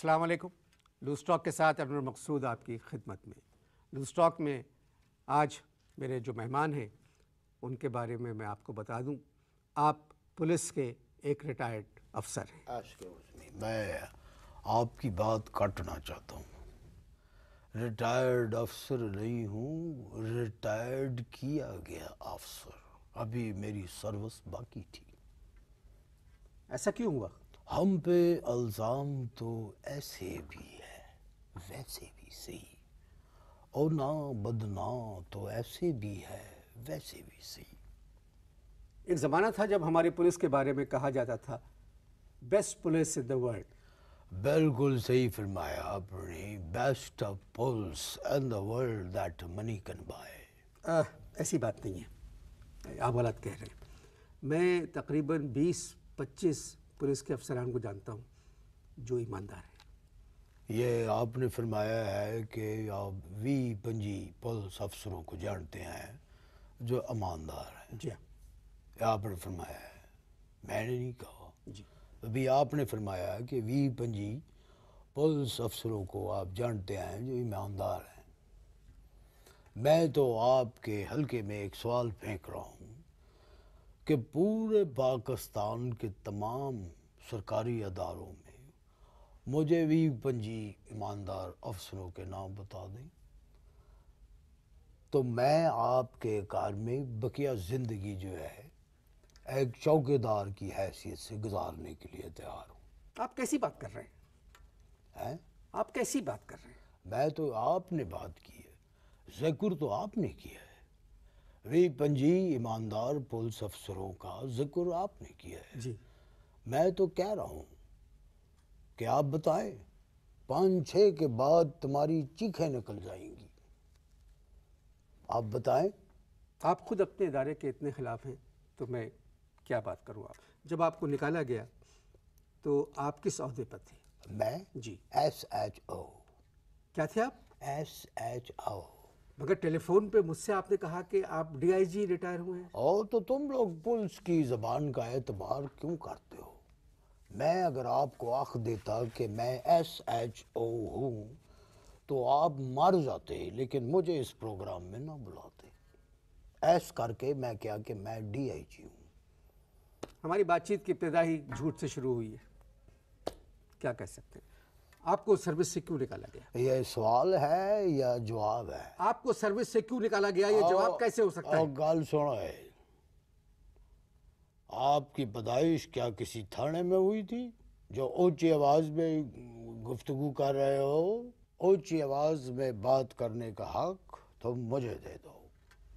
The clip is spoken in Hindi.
अस्सलाम वालेकुम के साथ अनवर मकसूद आपकी खिदमत में लूज में आज मेरे जो मेहमान हैं उनके बारे में मैं आपको बता दूं आप पुलिस के एक रिटायर्ड अफसर हैं मैं आपकी बात काटना चाहता हूँ रिटायर्ड अफसर नहीं हूँ रिटायर्ड किया गया अफसर अभी मेरी सर्विस बाकी थी ऐसा क्यों हुआ हम पे अल्ज़ाम तो ऐसे भी है वैसे भी सही और ना बदनाम तो ऐसे भी है वैसे भी सही एक ज़माना था जब हमारी पुलिस के बारे में कहा जाता था best police in the world बिल्कुल सही फरमाया आपने best of police in the world that money can buy ऐसी बात नहीं है आप गलत कह रहे हैं मैं तकरीबन 20-25 पुलिस के अफसरान को जानता हूँ जो ईमानदार है ये आपने फरमाया है कि आप वी पंजी पुलिस अफसरों को जानते हैं जो ईमानदार हैं जी हाँ। आपने फरमाया है मैंने नहीं कहा जी अभी आपने फरमाया कि वी पंजी पुलिस अफसरों को आप जानते हैं जो ईमानदार हैं मैं तो आपके हल्के में एक सवाल फेंक रहा हूँ कि पूरे पाकिस्तान के तमाम सरकारी अदारों में मुझे भी पंजी ईमानदार अफसरों के नाम बता दें तो मैं आपके कार में बकिया ज़िंदगी जो है एक चौकीदार की हैसियत से गुजारने के लिए तैयार हूँ आप कैसी बात कर रहे हैं हैं आप कैसी बात कर रहे हैं मैं तो आपने बात की है जिक्र तो आपने किया है वे पंजी ईमानदार पुलिस अफसरों का जिक्र आपने किया है जी मैं तो कह रहा हूं कि आप बताएं पाँच छ के बाद तुम्हारी चीखें निकल जाएंगी आप बताएं आप खुद अपने इदारे के इतने ख़िलाफ़ हैं तो मैं क्या बात करूँ आप जब आपको निकाला गया तो आप किस अहदे पर थे मैं जी एस एच ओ क्या थे आप एस एच ओ मगर टेलीफोन पे मुझसे आपने कहा कि आप डीआईजी रिटायर हुए हैं और तो तुम लोग पुलिस की जबान का एतबार क्यों करते हो मैं अगर आपको आख देता कि मैं एस एच ओ हूँ तो आप मर जाते लेकिन मुझे इस प्रोग्राम में ना बुलाते ऐस करके मैं क्या कि मैं डी आई जी हूँ हमारी बातचीत की इब्तदा ही झूठ से शुरू हुई है क्या कह सकते हैं आपको सर्विस से क्यों निकाला गया ये सवाल है या जवाब है आपको सर्विस से क्यों निकाला गया ये जवाब कैसे हो सकता है गाल सुनो है आपकी पैदाइश क्या किसी थाने में हुई थी जो ऊंची आवाज में गुफ्तगु कर रहे हो ऊंची आवाज में बात करने का हक तुम तो मुझे दे दो